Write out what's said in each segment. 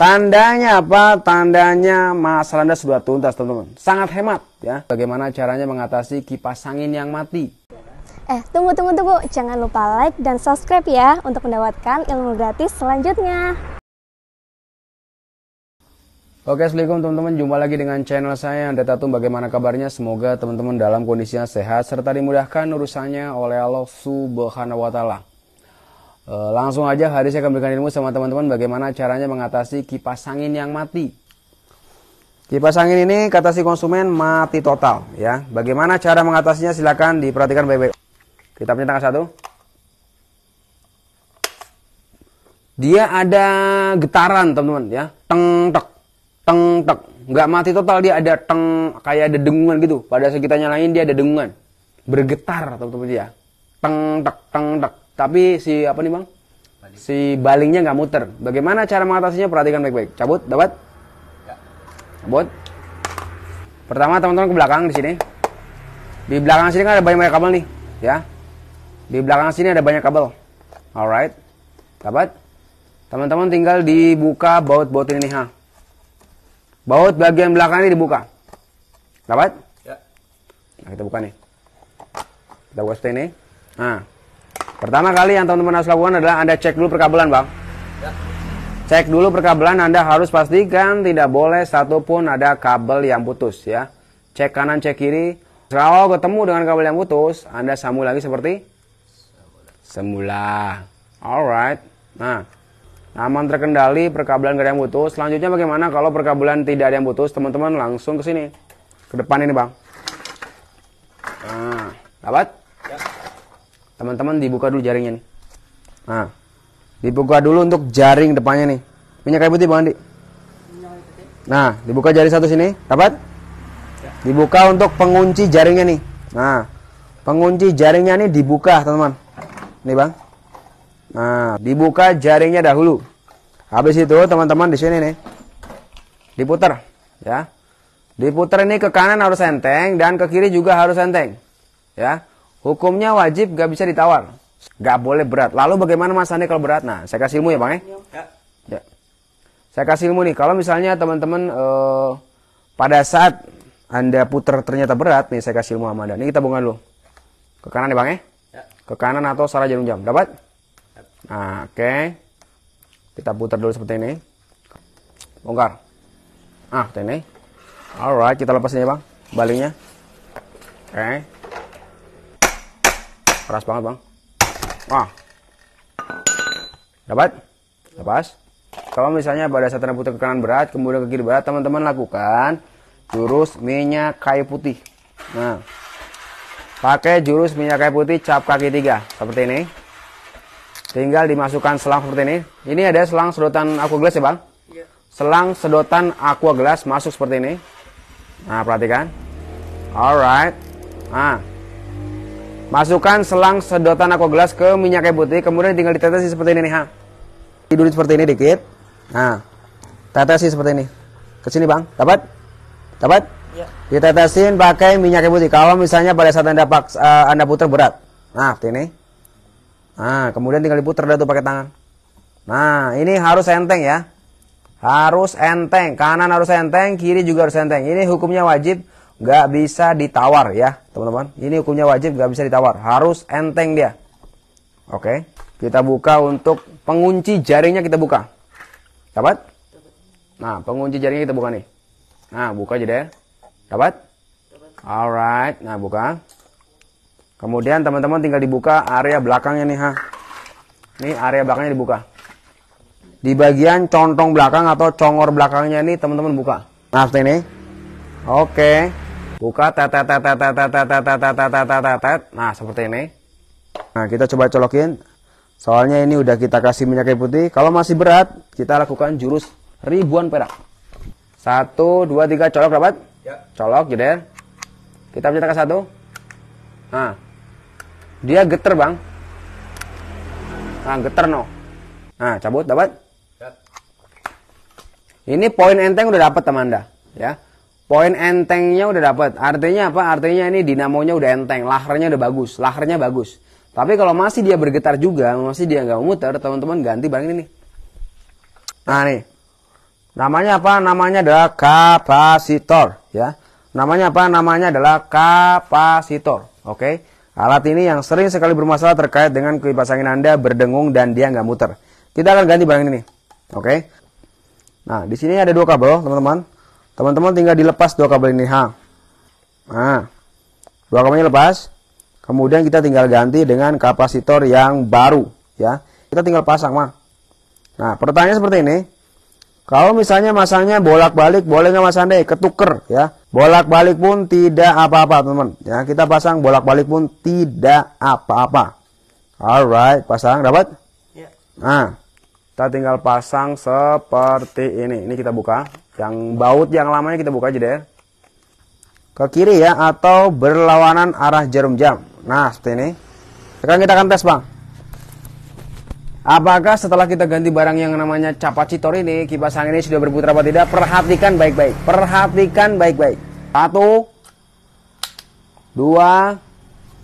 Tandanya apa? Tandanya masalah Anda sudah tuntas, teman-teman. Sangat hemat ya. Bagaimana caranya mengatasi kipas angin yang mati? Eh, tunggu tunggu tunggu. Jangan lupa like dan subscribe ya untuk mendapatkan ilmu gratis selanjutnya. Oke, Assalamualaikum teman-teman. Jumpa lagi dengan channel saya, Anda Tatum. Bagaimana kabarnya? Semoga teman-teman dalam kondisinya sehat serta dimudahkan urusannya oleh Allah Subhanahu wa taala. Eh, langsung aja hari saya akan berikan ilmu sama teman-teman bagaimana caranya mengatasi kipas angin yang mati. Kipas angin ini kata si konsumen mati total ya. Bagaimana cara mengatasinya silahkan diperhatikan baik-baik. Kita punya tanggal satu. Dia ada getaran teman-teman ya. Teng tek teng tek. Nggak mati total dia ada teng kayak ada dengungan gitu. Pada saat kita nyalain dia ada dengungan. Bergetar teman-teman ya. Teng tek teng tek tapi si apa nih bang Balik. si balingnya nggak muter bagaimana cara mengatasinya perhatikan baik-baik cabut dapat ya. cabut pertama teman-teman ke belakang di sini di belakang sini kan ada banyak, banyak kabel nih ya di belakang sini ada banyak kabel alright dapat teman-teman tinggal dibuka baut-baut ini ha baut bagian belakang ini dibuka dapat ya. nah, kita buka nih kita buka ini nah Pertama kali yang teman-teman harus lakukan adalah Anda cek dulu perkabelan, Bang. Ya. Cek dulu perkabelan, Anda harus pastikan tidak boleh satupun ada kabel yang putus ya. Cek kanan, cek kiri. Kalau ketemu dengan kabel yang putus, Anda sambung lagi seperti semula. Alright. Nah, aman terkendali, perkabelan gak yang putus. Selanjutnya bagaimana kalau perkabelan tidak ada yang putus, teman-teman langsung ke sini. Ke depan ini, Bang. Nah, dapat? Teman-teman dibuka dulu jaringnya nih. Nah, dibuka dulu untuk jaring depannya nih. Minyak kayu putih Bang Andi. Nah, dibuka jari satu sini, dapat? Dibuka untuk pengunci jaringnya nih. Nah, pengunci jaringnya nih dibuka, teman-teman. Nih, Bang. Nah, dibuka jaringnya dahulu. Habis itu, teman-teman di sini nih. Diputar, ya. Diputar ini ke kanan harus enteng dan ke kiri juga harus enteng. Ya. Hukumnya wajib, gak bisa ditawar. Gak boleh berat. Lalu bagaimana Mas kalau berat? Nah, saya kasih ilmu ya Bang ya. ya. ya. Saya kasih ilmu nih, kalau misalnya teman-teman uh, pada saat Anda putar ternyata berat, nih saya kasih ilmu sama Anda. Ini kita bongkar dulu. Ke kanan ya Bang eh? ya? Ke kanan atau salah jarum jam. Dapat? Ya. Nah, oke. Okay. Kita putar dulu seperti ini. Bongkar. Ah, seperti ini. Alright, kita lepasnya ya Bang. Baliknya. Oke. Eh. Okay keras banget bang wah dapat lepas kalau misalnya pada saat tanda putar ke kanan berat kemudian ke kiri berat teman-teman lakukan jurus minyak kayu putih nah pakai jurus minyak kayu putih cap kaki tiga seperti ini tinggal dimasukkan selang seperti ini ini ada selang sedotan aqua glass ya bang ya. selang sedotan aqua glass masuk seperti ini nah perhatikan alright nah Masukkan selang sedotan aquagelas ke minyak kayu putih, kemudian tinggal ditetesi seperti ini nih, ha. Tidurin seperti ini dikit. Nah, tetesi seperti ini. Ke sini, Bang. Dapat? Dapat? Ya. Ditetesin pakai minyak kayu putih. Kalau misalnya pada saat Anda paks, uh, Anda putar berat. Nah, seperti ini. Nah, kemudian tinggal diputar dulu pakai tangan. Nah, ini harus enteng ya. Harus enteng, kanan harus enteng, kiri juga harus enteng. Ini hukumnya wajib nggak bisa ditawar ya teman-teman ini hukumnya wajib nggak bisa ditawar harus enteng dia oke kita buka untuk pengunci jarinya kita buka dapat nah pengunci jarinya kita buka nih nah buka aja deh dapat alright nah buka kemudian teman-teman tinggal dibuka area belakangnya nih ha ini area belakangnya dibuka di bagian contong belakang atau congor belakangnya ini teman-teman buka nah seperti ini Oke buka tet tet tet tet tet tet tet tet tet tet tet tet nah seperti ini nah kita coba colokin soalnya ini udah kita kasih minyak kayu putih kalau masih berat kita lakukan jurus ribuan perak satu dua tiga colok dapat ya. colok jeder kita pencet ke satu nah dia geter bang nah geter no nah cabut dapat ya. ini poin enteng udah dapat teman anda ya Poin entengnya udah dapat. Artinya apa? Artinya ini dinamonya udah enteng, lahernya udah bagus, lahernya bagus. Tapi kalau masih dia bergetar juga, masih dia nggak muter, teman-teman ganti barang ini. Nah nih, namanya apa? Namanya adalah kapasitor, ya. Namanya apa? Namanya adalah kapasitor. Oke. Okay? Alat ini yang sering sekali bermasalah terkait dengan kipas angin Anda berdengung dan dia nggak muter. Kita akan ganti barang ini. Oke. Okay? Nah, di sini ada dua kabel, teman-teman. Teman-teman tinggal dilepas dua kabel ini ha Nah, dua kabelnya lepas. Kemudian kita tinggal ganti dengan kapasitor yang baru ya. Kita tinggal pasang mah. Nah, pertanyaan seperti ini. Kalau misalnya masangnya bolak-balik, boleh nggak Mas Andre? Ketuker ya. Bolak-balik pun tidak apa-apa, teman-teman. Ya, kita pasang bolak-balik pun tidak apa-apa. Alright, pasang dapat? Ya. Nah, kita tinggal pasang seperti ini. Ini kita buka. Yang baut yang lamanya kita buka aja deh. Ke kiri ya atau berlawanan arah jarum jam. Nah, seperti ini. Sekarang kita akan tes, Bang. Apakah setelah kita ganti barang yang namanya capacitor ini, kipas angin ini sudah berputar apa tidak? Perhatikan baik-baik. Perhatikan baik-baik. Satu, dua,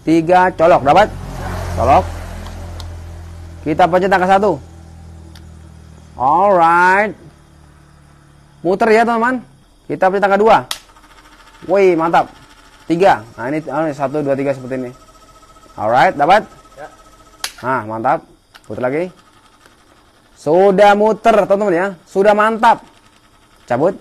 tiga, colok. Dapat? Colok. Kita pencet angka satu. Alright. Muter ya teman-teman. Kita pilih tangga 2. Woi, mantap. 3. Nah, ini 1 2 3 seperti ini. Alright, dapat? Ya. Nah, mantap. Putar lagi. Sudah muter, teman-teman ya. Sudah mantap. Cabut.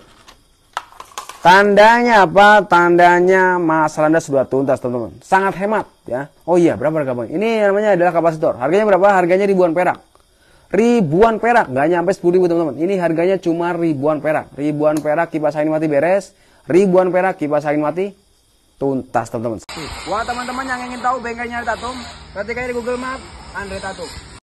Tandanya apa? Tandanya masalah Anda sudah tuntas, teman-teman. Sangat hemat, ya. Oh iya, berapa harga Ini namanya adalah kapasitor. Harganya berapa? Harganya ribuan perak ribuan perak nggak nyampe sepuluh ribu teman-teman ini harganya cuma ribuan perak ribuan perak kipas angin mati beres ribuan perak kipas angin mati tuntas teman-teman wah teman-teman yang ingin tahu bengkelnya Tatum ketika di Google Map Andre Tatum